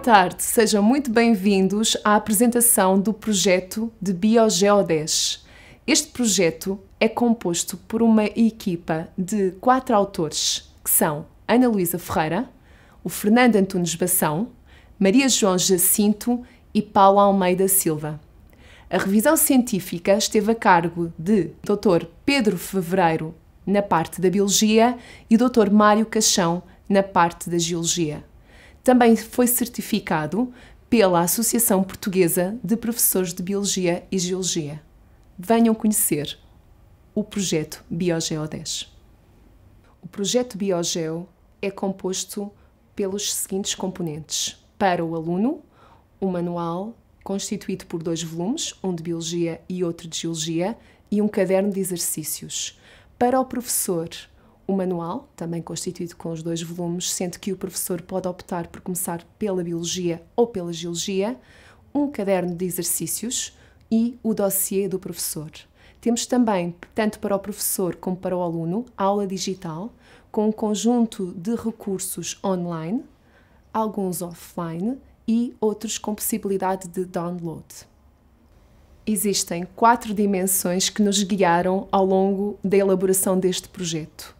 tarde, sejam muito bem-vindos à apresentação do projeto de BioGeo10. Este projeto é composto por uma equipa de quatro autores, que são Ana Luísa Ferreira, o Fernando Antunes Bação, Maria João Jacinto e Paulo Almeida Silva. A revisão científica esteve a cargo de Dr. Pedro Fevereiro, na parte da Biologia, e Dr. Mário Caixão, na parte da Geologia. Também foi certificado pela Associação Portuguesa de Professores de Biologia e Geologia. Venham conhecer o projeto Biogeo 10. O projeto Biogeo é composto pelos seguintes componentes: para o aluno, o um manual constituído por dois volumes, um de biologia e outro de geologia, e um caderno de exercícios. Para o professor, o manual, também constituído com os dois volumes, sendo que o professor pode optar por começar pela biologia ou pela geologia, um caderno de exercícios e o dossiê do professor. Temos também, tanto para o professor como para o aluno, aula digital, com um conjunto de recursos online, alguns offline e outros com possibilidade de download. Existem quatro dimensões que nos guiaram ao longo da elaboração deste projeto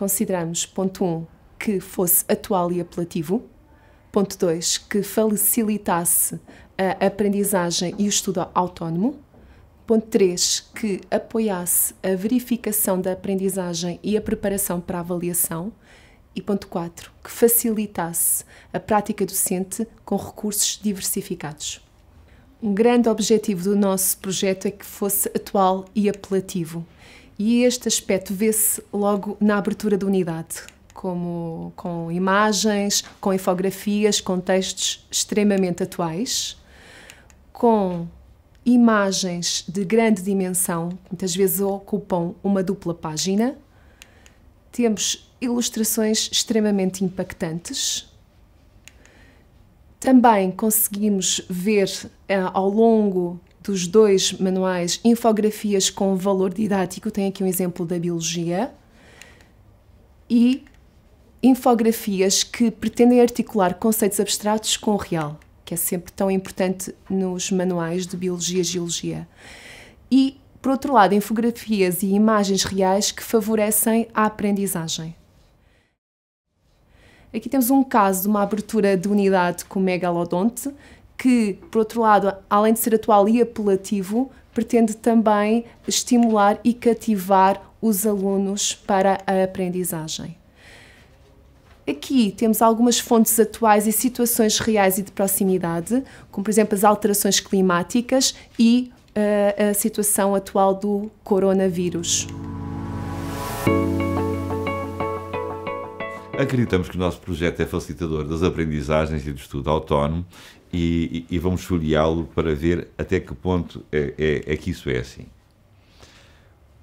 consideramos, ponto 1, um, que fosse atual e apelativo, ponto 2, que facilitasse a aprendizagem e o estudo autónomo, ponto 3, que apoiasse a verificação da aprendizagem e a preparação para a avaliação, e ponto 4, que facilitasse a prática docente com recursos diversificados. Um grande objetivo do nosso projeto é que fosse atual e apelativo. E este aspecto vê-se logo na abertura da unidade, como com imagens, com infografias, com textos extremamente atuais, com imagens de grande dimensão, muitas vezes ocupam uma dupla página. Temos ilustrações extremamente impactantes. Também conseguimos ver eh, ao longo dos dois manuais infografias com valor didático, tenho aqui um exemplo da biologia, e infografias que pretendem articular conceitos abstratos com o real, que é sempre tão importante nos manuais de biologia e geologia. E, por outro lado, infografias e imagens reais que favorecem a aprendizagem. Aqui temos um caso de uma abertura de unidade com megalodonte, que, por outro lado, além de ser atual e apelativo, pretende também estimular e cativar os alunos para a aprendizagem. Aqui temos algumas fontes atuais e situações reais e de proximidade, como por exemplo as alterações climáticas e uh, a situação atual do coronavírus. Acreditamos que o nosso projeto é facilitador das aprendizagens e do estudo autónomo e, e vamos folheá-lo para ver até que ponto é, é, é, que isso é assim.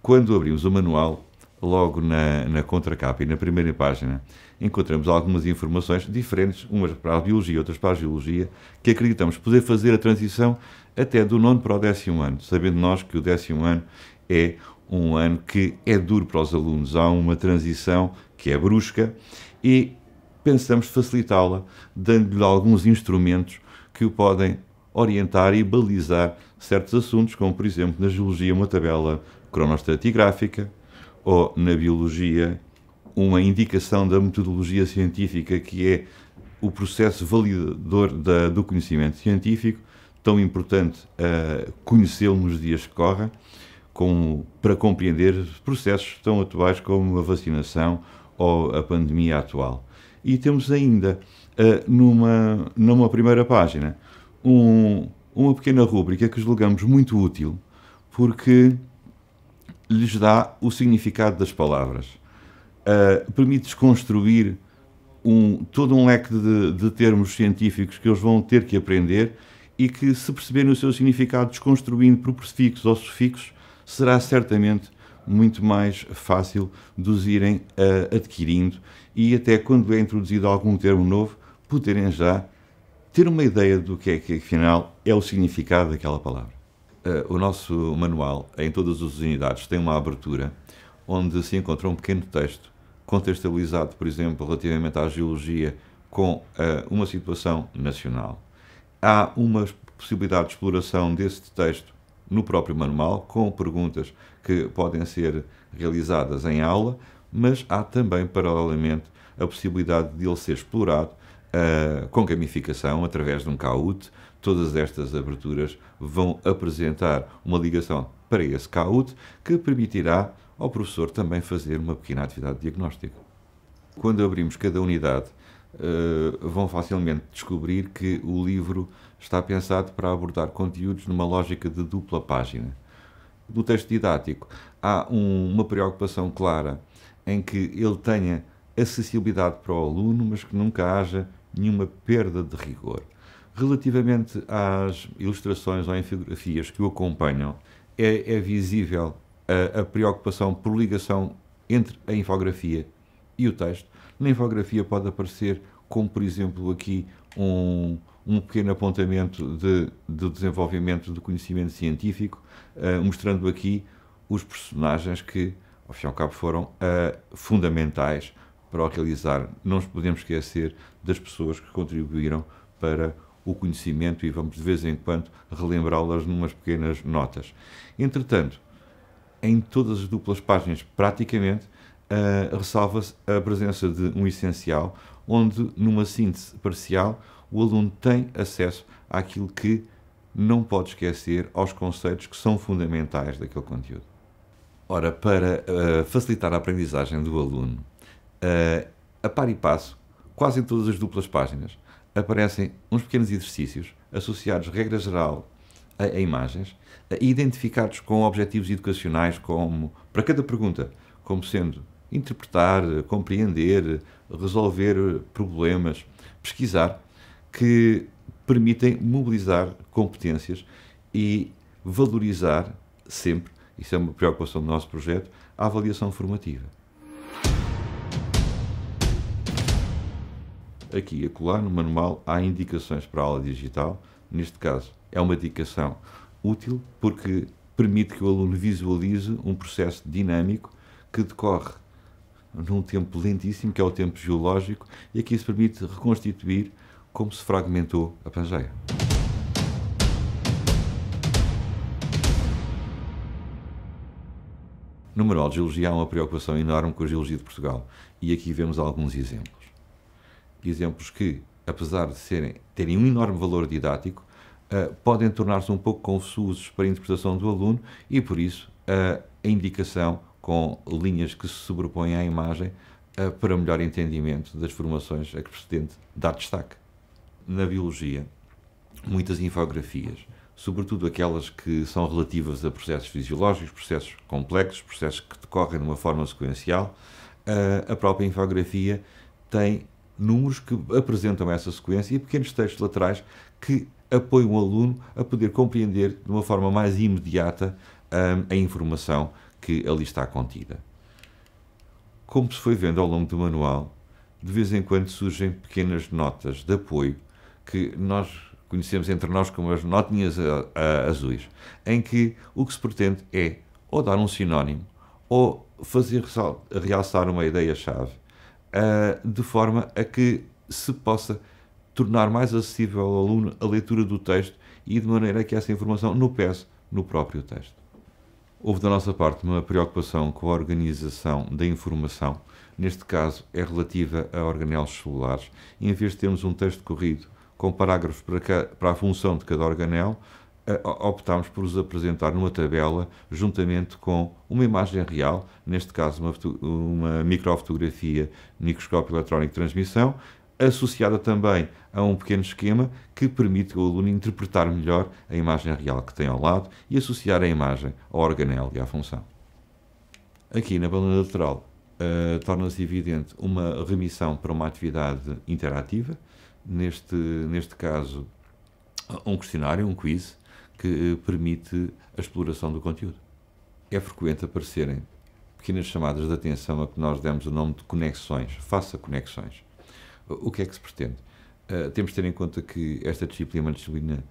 Quando abrimos o manual, logo na, na contracapa e na primeira página, encontramos algumas informações diferentes, umas para a biologia, outras para a geologia, que acreditamos poder fazer a transição até do nono para o décimo ano, sabendo nós que o décimo ano é um ano que é duro para os alunos, há uma transição que é brusca e pensamos facilitá-la, dando-lhe alguns instrumentos que o podem orientar e balizar certos assuntos, como por exemplo na geologia uma tabela cronostratigráfica ou na biologia uma indicação da metodologia científica que é o processo validador da, do conhecimento científico, tão importante uh, conhecê-lo nos dias que correm, como, para compreender processos tão atuais como a vacinação ou a pandemia atual. E temos ainda eh, numa, numa primeira página um, uma pequena rúbrica que julgamos muito útil porque lhes dá o significado das palavras. Uh, permite desconstruir um, todo um leque de, de, termos científicos que eles vão ter que aprender e que, se perceberem o seu significado desconstruindo por prefixos ou sufixos, será certamente muito mais fácil dos irem uh, adquirindo e até quando é introduzido algum termo novo, poderem já ter uma ideia do que é que, afinal, é o significado daquela palavra. Uh, o nosso manual, em todas as unidades, tem uma abertura onde se encontra um pequeno texto contextualizado, por exemplo, relativamente à geologia com uh, uma situação nacional. Há uma possibilidade de exploração desse texto no próprio manual, com perguntas que podem ser realizadas em aula, mas há também, paralelamente, a possibilidade de ele ser explorado eh, com gamificação, através de um CAUT, todas estas aberturas vão apresentar uma ligação para esse CAUT que permitirá ao professor também fazer uma pequena atividade diagnóstica. Quando abrimos cada unidade, uh, vão facilmente descobrir que o livro está pensado para abordar conteúdos numa lógica de dupla página. No texto didático, há um, uma preocupação clara em que ele tenha acessibilidade para o aluno, mas que nunca haja nenhuma perda de rigor. Relativamente às ilustrações ou infografias que o acompanham, é, é visível a, a, preocupação por ligação entre a infografia e o texto. Na infografia pode aparecer, como por exemplo aqui, um, um pequeno apontamento de, de desenvolvimento do conhecimento científico, uh, mostrando aqui os personagens que, ao fim e ao cabo, foram uh, fundamentais para o realizar. Não nos podemos esquecer das pessoas que contribuíram para o conhecimento e vamos de vez em quando relembrá-las numas pequenas notas. Entretanto, em todas as duplas páginas, praticamente, uh, ressalva-se a presença de um essencial, onde, numa síntese parcial, o aluno tem acesso àquilo que não pode esquecer, aos conceitos que são fundamentais daquele conteúdo. Ora, para uh, facilitar a aprendizagem do aluno, uh, a par e passo, quase em todas as duplas páginas, aparecem uns pequenos exercícios associados, regra geral, a, a imagens, uh, identificados com objetivos educacionais, como para cada pergunta, como sendo interpretar, compreender, resolver problemas, pesquisar, que permitem mobilizar competências e valorizar sempre, isso é uma preocupação do nosso projeto, a avaliação formativa. aqui e acolá no manual há indicações para a aula digital. Neste caso, é uma indicação útil porque permite que o aluno visualize um processo dinâmico que decorre num tempo lentíssimo, que é o tempo geológico, e aqui se permite reconstituir como se fragmentou a Pangeia. No Manual de Geologia há uma preocupação enorme com a geologia de Portugal, e aqui vemos alguns exemplos exemplos que, apesar de serem, terem um enorme valor didático, uh, podem tornar-se um pouco confusos para a interpretação do aluno e, por isso, uh, a indicação com linhas que se sobrepõem à imagem uh, para melhor entendimento das formações a que precedente dá destaque. Na biologia, muitas infografias, sobretudo aquelas que são relativas a processos fisiológicos, processos complexos, processos que decorrem de uma forma sequencial, a própria infografia tem números que apresentam essa sequência e pequenos textos laterais que apoiam o aluno a poder compreender de uma forma mais imediata hum, a informação que ali está contida. Como se foi vendo ao longo do manual, de vez em quando surgem pequenas notas de apoio que nós conhecemos entre nós como as notinhas azuis, em que o que se pretende é ou dar um sinónimo ou fazer realçar uma ideia-chave eh, de forma a que se possa tornar mais acessível ao aluno a leitura do texto e de maneira que essa informação não pese no próprio texto. Houve da nossa parte uma preocupação com a organização da informação, neste caso é relativa a organelos celulares, em vez de termos um texto corrido com parágrafos para, a função de cada organel, optámos por os apresentar numa tabela juntamente com uma imagem real, neste caso uma, uma microfotografia microscópio eletrónico de transmissão, associada também a um pequeno esquema que permite ao aluno interpretar melhor a imagem real que tem ao lado e associar a imagem ao organelo e à função. Aqui na banda lateral uh, torna-se evidente uma remissão para uma atividade interativa, neste, neste caso um questionário, um quiz, que eh, permite a exploração do conteúdo. É frequente aparecerem pequenas chamadas de atenção a que nós demos o nome de conexões. Faça conexões. O que é que se pretende? Uh, temos de ter em conta que esta disciplina é uma disciplina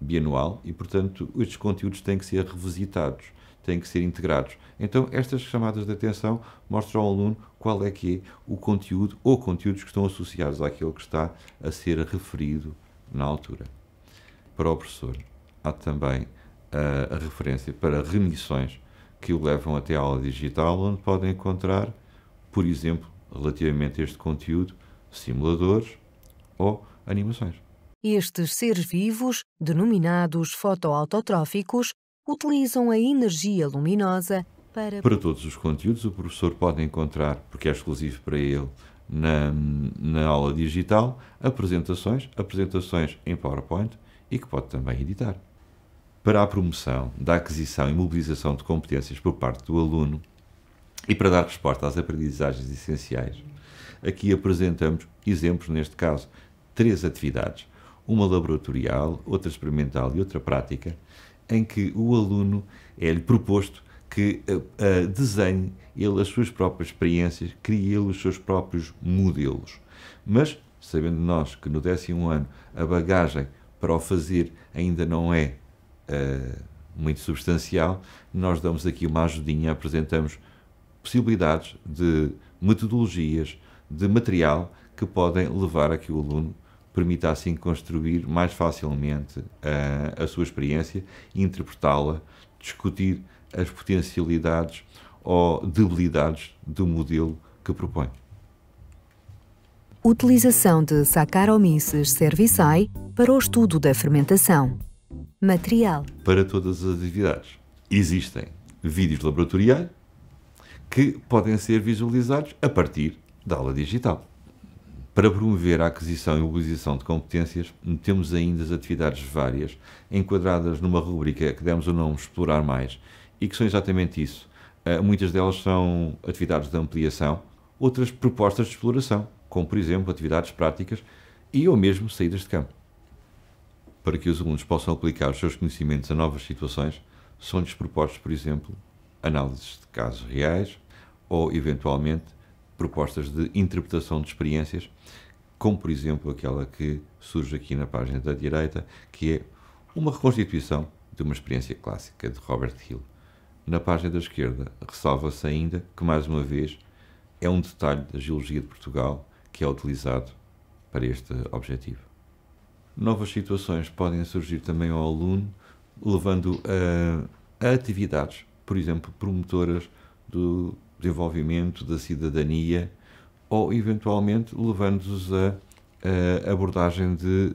bianual e, portanto, estes conteúdos têm que ser revisitados, têm que ser integrados. Então, estas chamadas de atenção mostram ao aluno qual é que é o conteúdo ou conteúdos que estão associados àquilo que está a ser referido na altura para o professor há também a, eh, a referência para remissões que o levam até a aula digital, onde podem encontrar, por exemplo, relativamente a este conteúdo, simuladores ou animações. Estes seres vivos, denominados fotoautotróficos, utilizam a energia luminosa para. Para todos os conteúdos, o professor pode encontrar, porque é exclusivo para ele, na, na aula digital, apresentações, apresentações em PowerPoint e que pode também editar para a promoção da aquisição e mobilização de competências por parte do aluno e para dar resposta às aprendizagens essenciais. Aqui apresentamos exemplos, neste caso, três atividades: uma laboratorial, outra experimental e outra prática, em que o aluno é-lhe proposto que uh, desenhe ele as suas próprias experiências, crie ele os seus próprios modelos. Mas, sabendo nós que no décimo ano a bagagem para o fazer ainda não é eh, muito substancial, nós damos aqui uma ajudinha, apresentamos possibilidades de metodologias, de material que podem levar a que o aluno permita assim construir mais facilmente eh, a sua experiência, interpretá-la, discutir as potencialidades ou debilidades do modelo que propõe. Utilização de Saccharomyces cerevisiae para o estudo da fermentação material. Para todas as atividades. Existem vídeos laboratoriais que podem ser visualizados a partir da aula digital. Para promover a aquisição e mobilização de competências, temos ainda as atividades várias, enquadradas numa rubrica que demos o nome Explorar Mais, e que são exatamente isso. Eh, muitas delas são atividades de ampliação, outras propostas de exploração, como por exemplo atividades práticas e ou mesmo saídas de campo para que os alunos possam aplicar os seus conhecimentos a novas situações, são-lhes propostos, por exemplo, análises de casos reais ou, eventualmente, propostas de interpretação de experiências, como, por exemplo, aquela que surge aqui na página da direita, que é uma reconstituição de uma experiência clássica de Robert Hill. Na página da esquerda, ressalva-se ainda que, mais uma vez, é um detalhe da geologia de Portugal que é utilizado para este objetivo novas situações podem surgir também ao aluno, levando a, a atividades, por exemplo, promotoras do desenvolvimento da cidadania ou, eventualmente, levando-os a, a abordagem de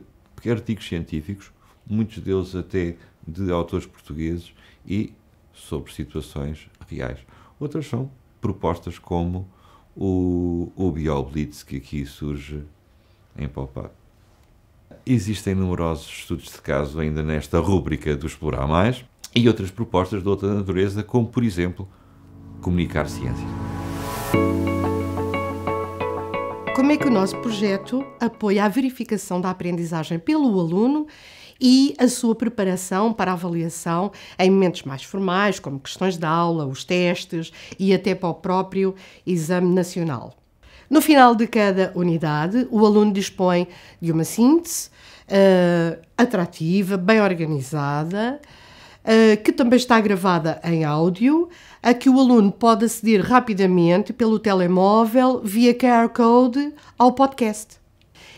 artigos científicos, muitos deles até de autores portugueses e sobre situações reais. Outras são propostas como o, o BioBlitz que aqui surge em pop-up. Existem numerosos estudos de caso ainda nesta rúbrica do Explorar Mais e outras propostas de outra natureza, como, por exemplo, comunicar ciência. Como é que o nosso projeto apoia a verificação da aprendizagem pelo aluno e a sua preparação para avaliação em momentos mais formais, como questões de aula, os testes e até para o próprio exame nacional? No final de cada unidade, o aluno dispõe de uma síntese uh, atrativa, bem organizada, uh, que também está gravada em áudio, a que o aluno pode aceder rapidamente pelo telemóvel, via QR Code, ao podcast.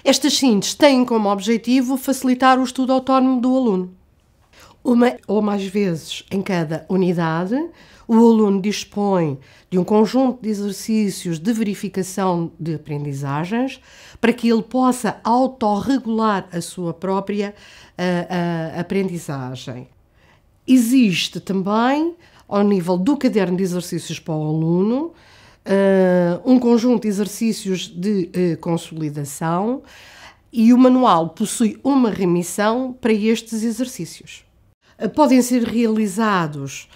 Estas síntese têm como objetivo facilitar o estudo autónomo do aluno. Uma ou mais vezes em cada unidade, o aluno dispõe de um conjunto de exercícios de verificação de aprendizagens para que ele possa autorregular a sua própria a, ah, a ah, aprendizagem. Existe também, ao nível do caderno de exercícios para o aluno, Uh, um conjunto de exercícios de uh, consolidação e o manual possui uma remissão para estes exercícios. Uh, podem ser realizados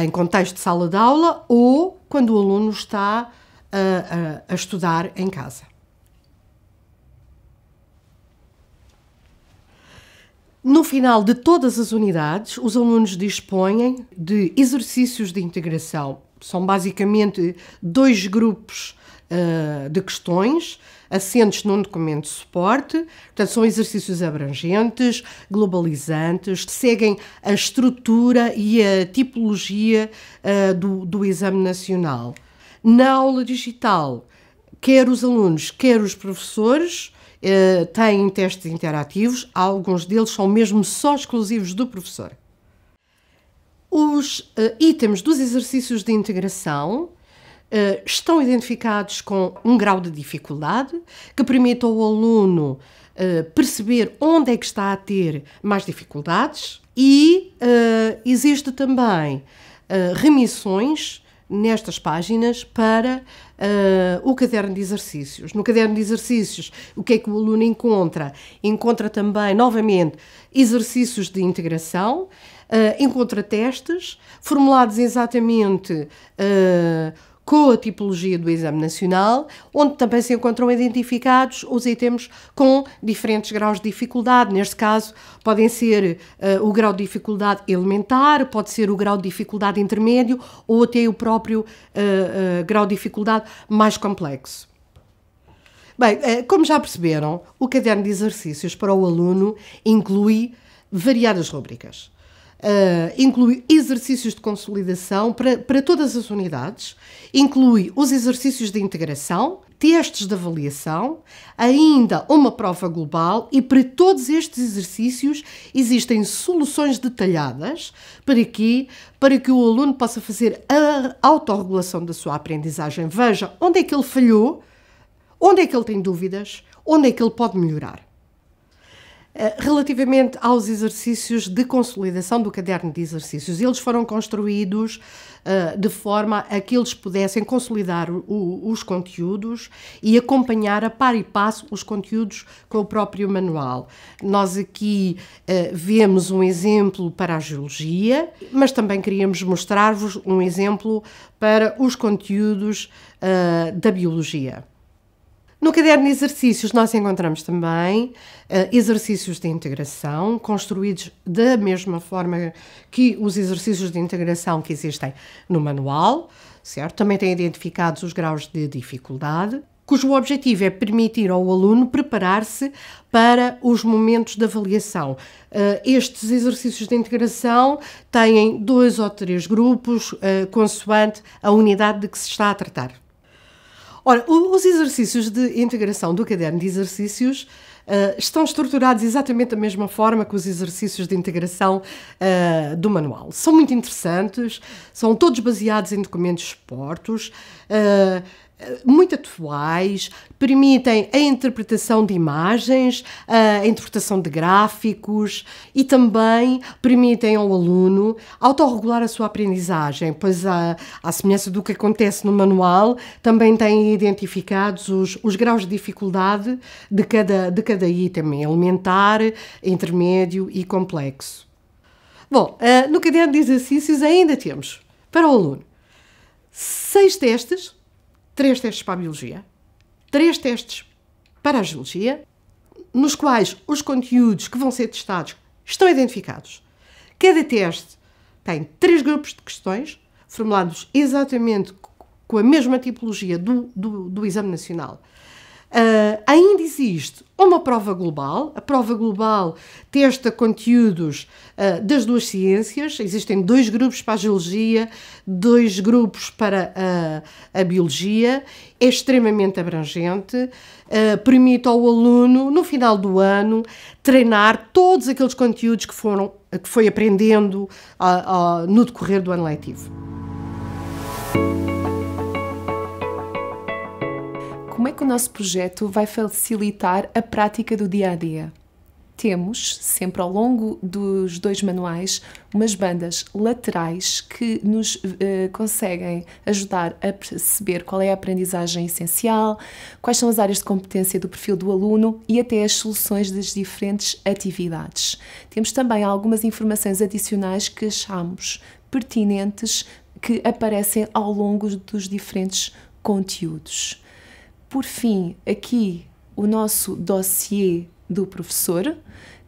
em contexto de sala de aula ou quando o aluno está a, ah, a, ah, a estudar em casa. No final de todas as unidades, os alunos dispõem de exercícios de integração. São basicamente dois grupos eh, de questões, assentes num documento de suporte, portanto, são exercícios abrangentes, globalizantes, seguem a estrutura e a tipologia uh, do, do exame nacional. Na aula digital, quer os alunos, quer os professores, Uh, têm testes interativos, alguns deles são mesmo só exclusivos do professor. Os uh, itens dos exercícios de integração eh, estão identificados com um grau de dificuldade que permite ao aluno eh, perceber onde é que está a ter mais dificuldades e eh, existe também remissões nestas páginas para uh, o caderno de exercícios. No caderno de exercícios, o que é que o aluno encontra? Encontra também, novamente, exercícios de integração, uh, encontra testes formulados exatamente. Uh, com a tipologia do exame nacional, onde também se encontram identificados os itens com diferentes graus de dificuldade. Neste caso, podem ser uh, o grau de dificuldade elementar, pode ser o grau de dificuldade intermédio ou até o próprio uh, uh, grau de dificuldade mais complexo. Bem, como já perceberam, o caderno de exercícios para o aluno inclui variadas rubricas uh, inclui exercícios de consolidação para, para todas as unidades, inclui os exercícios de integração, testes de avaliação, ainda uma prova global e para todos estes exercícios existem soluções detalhadas para que, para que o aluno possa fazer a autorregulação da sua aprendizagem. Veja onde é que ele falhou, onde é que ele tem dúvidas, onde é que ele pode melhorar. Eh, relativamente aos exercícios de consolidação do caderno de exercícios, eles foram construídos eh, de forma a que eles pudessem consolidar os conteúdos e acompanhar a par e passo os conteúdos com o próprio manual. Nós aqui eh, vemos um exemplo para a geologia, mas também queríamos mostrar-vos um exemplo para os conteúdos da biologia. No caderno de exercícios, nós encontramos também uh, exercícios de integração, construídos da mesma forma que os exercícios de integração que existem no manual, certo? Também têm identificados os graus de dificuldade, cujo objetivo é permitir ao aluno preparar-se para os momentos de avaliação. Uh, estes exercícios de integração têm dois ou três grupos, uh, consoante a unidade de que se está a tratar. Ora, os exercícios de integração do caderno de exercícios uh, estão estruturados exatamente da mesma forma que os exercícios de integração uh, do manual. São muito interessantes, são todos baseados em documentos portos. Uh, ah, muito atuais, permitem a interpretação de imagens, a interpretação de gráficos e também permitem ao aluno autorregular a sua aprendizagem, pois, à, à semelhança do que acontece no manual, também têm identificados os, os graus de dificuldade de cada, de cada item, é elementar, intermédio e complexo. Bom, eh, no caderno de exercícios ainda temos para o aluno seis testes três testes para a biologia, três testes para a geologia, nos quais os conteúdos que vão ser testados estão identificados. Cada teste tem três grupos de questões, formulados exatamente com a mesma tipologia do, do, do exame nacional, Uh, ainda existe uma prova global. A prova global testa conteúdos uh, das duas ciências. Existem dois grupos para a geologia, dois grupos para a, a biologia. É extremamente abrangente. Uh, permite ao aluno, no final do ano, treinar todos aqueles conteúdos que, foram, que foi aprendendo no decorrer do ano letivo. como é que o nosso projeto vai facilitar a prática do dia a dia? Temos, sempre ao longo dos dois manuais, umas bandas laterais que nos eh, conseguem ajudar a perceber qual é a aprendizagem essencial, quais são as áreas de competência do perfil do aluno e até as soluções das diferentes atividades. Temos também algumas informações adicionais que achamos pertinentes que aparecem ao longo dos diferentes conteúdos. Por fim, aqui o nosso dossiê do professor,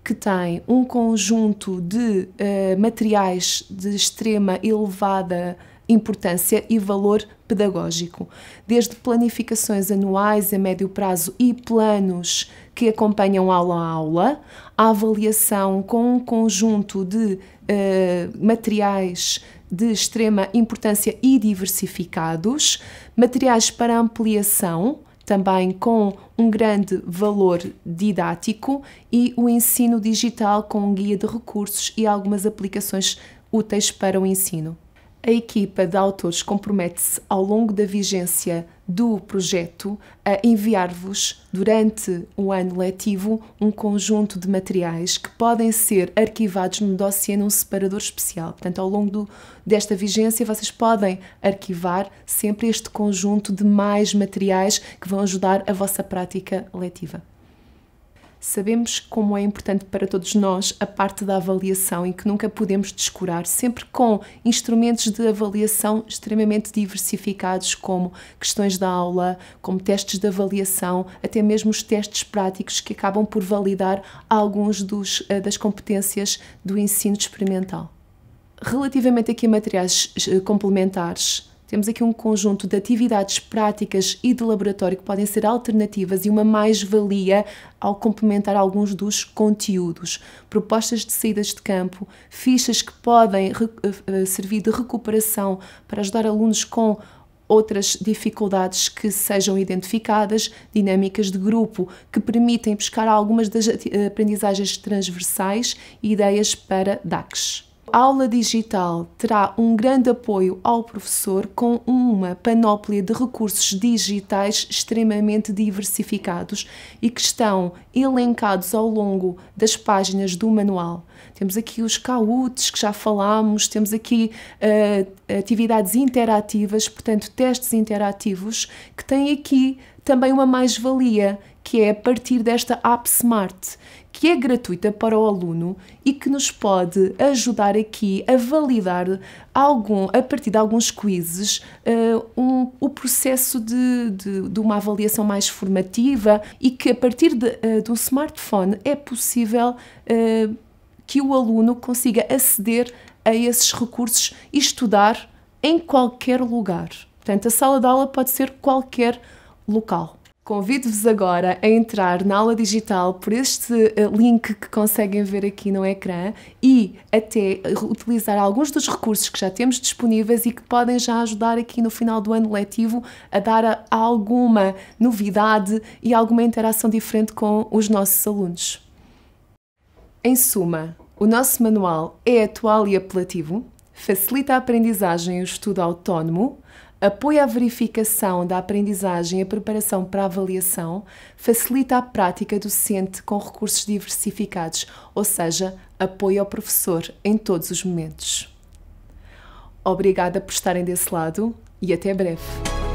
que tem um conjunto de uh, materiais de extrema elevada importância e valor pedagógico, desde planificações anuais a médio prazo e planos que acompanham aula a aula, a avaliação com um conjunto de uh, materiais de extrema importância e diversificados, materiais para ampliação, também com um grande valor didático e o ensino digital com um guia de recursos e algumas aplicações úteis para o ensino. A equipa de autores compromete-se ao longo da vigência do projeto a enviar-vos durante o ano letivo um conjunto de materiais que podem ser arquivados no dossiê num separador especial. Portanto, ao longo do, desta vigência, vocês podem arquivar sempre este conjunto de mais materiais que vão ajudar a vossa prática letiva. Sabemos como é importante para todos nós a parte da avaliação e que nunca podemos descurar, sempre com instrumentos de avaliação extremamente diversificados, como questões da aula, como testes de avaliação, até mesmo os testes práticos que acabam por validar alguns dos, eh, das competências do ensino experimental. Relativamente aqui a materiais eh, complementares, temos aqui um conjunto de atividades práticas e de laboratório que podem ser alternativas e uma mais-valia ao complementar alguns dos conteúdos. Propostas de saídas de campo, fichas que podem eh, eh, servir de recuperação para ajudar alunos com outras dificuldades que sejam identificadas, dinâmicas de grupo que permitem buscar algumas das eh, aprendizagens transversais e ideias para DACs aula digital terá um grande apoio ao professor com uma panóplia de recursos digitais extremamente diversificados e que estão elencados ao longo das páginas do manual. Temos aqui os caúdes que já falámos, temos aqui uh, atividades interativas, portanto, testes interativos, que têm aqui também uma mais-valia que é a partir desta App Smart, que é gratuita para o aluno e que nos pode ajudar aqui a validar algum, a partir de alguns quizzes uh, um, o processo de, de, de, uma avaliação mais formativa e que a partir de, uh, smartphone é possível uh, que o aluno consiga aceder a esses recursos e estudar em qualquer lugar. Portanto, a sala de aula pode ser qualquer local. Convido-vos agora a entrar na aula digital por este eh, link que conseguem ver aqui no ecrã e até utilizar alguns dos recursos que já temos disponíveis e que podem já ajudar aqui no final do ano letivo a dar alguma novidade e alguma interação diferente com os nossos alunos. Em suma, o nosso manual é atual e apelativo, facilita a aprendizagem e o estudo autónomo apoia a verificação da aprendizagem e a preparação para a avaliação, facilita a prática docente com recursos diversificados, ou seja, apoia o professor em todos os momentos. Obrigada por estarem desse lado e até breve!